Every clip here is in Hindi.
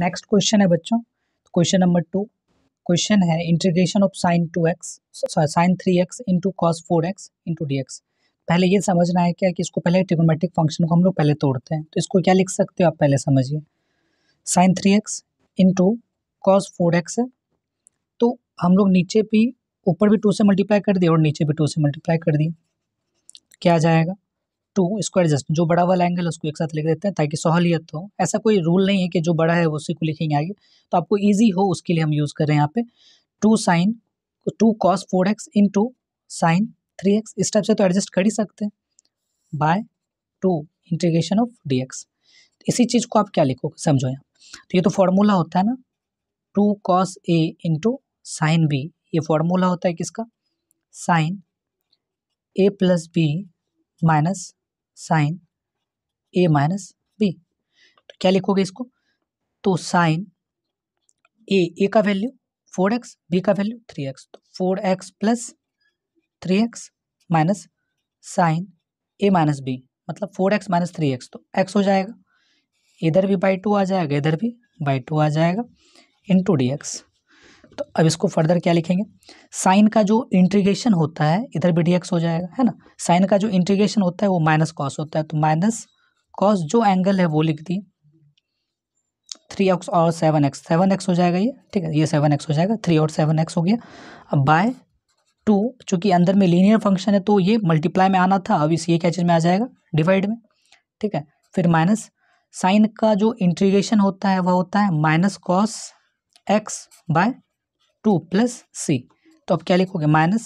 नेक्स्ट क्वेश्चन है बच्चों क्वेश्चन नंबर टू क्वेश्चन है integration of sine two x sine three x into cos four x into d x पहले ये समझना है क्या कि इसको पहले ट्रिगोमेट्रिक फंक्शन को हम लोग पहले तोड़ते हैं तो इसको क्या लिख सकते हो आप पहले समझिए sine three x into cos four x है तो हम लोग नीचे भी ऊपर भी टू से मल्टीप्लाई कर दिए और नीचे भी टू से मल्टीप्लाई कर दिए क्या आ जाएगा टू इसको एडजस्ट जो बड़ा वाला एंगल उसको एक साथ लिख देते हैं ताकि सहूलियत हो ऐसा कोई रूल नहीं है कि जो बड़ा है उसी को लिखेंगे आगे तो आपको ईजी हो उसके लिए हम यूज़ कर रहे हैं यहाँ पे two sine two cos four x in two sine three x इस टाइप से तो एडजस्ट कर ही सकते हैं by two integration of d x इसी चीज़ को आप क्या लिखोगे समझो यहाँ तो ये तो फॉर्मूला होता है ना two cos A into sine B ये फॉर्मूला होता है किसका sine A plus B minus sine A minus B तो क्या लिखोगे इसको तो साइन ए ए का वैल्यू फोर एक्स बी का वैल्यू थ्री एक्स तो four x plus three x minus sine A minus B मतलब four x minus three x तो एक्स हो जाएगा इधर भी बाई टू आ जाएगा इधर भी बाई टू आ जाएगा इंटू डी एक्स तो अब इसको फर्दर क्या लिखेंगे साइन का जो इंट्रीगेशन होता है इधर भी डी हो जाएगा है ना साइन का जो इंट्रीगेशन होता है वो माइनस कॉस होता है तो माइनस कॉस जो एंगल है वो लिख दिए थ्री एक्स और सेवन एक्स सेवन एक्स हो जाएगा ये ठीक है ये सेवन एक्स हो जाएगा थ्री और सेवन एक्स हो गया अब बाय टू चूँकि अंदर में लीनियर फंक्शन है तो ये मल्टीप्लाई में आना था अब इस ये क्या चीज़ में आ जाएगा डिवाइड में ठीक है फिर माइनस साइन का जो इंट्रीगेशन होता है वह होता है minus cos x by two plus C तो अब क्या लिखोगे minus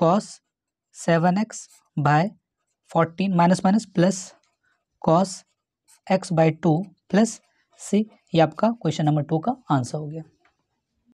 cos seven x by fourteen minus minus plus cos x by two plus C ये आपका क्वेश्चन नंबर टू का आंसर हो गया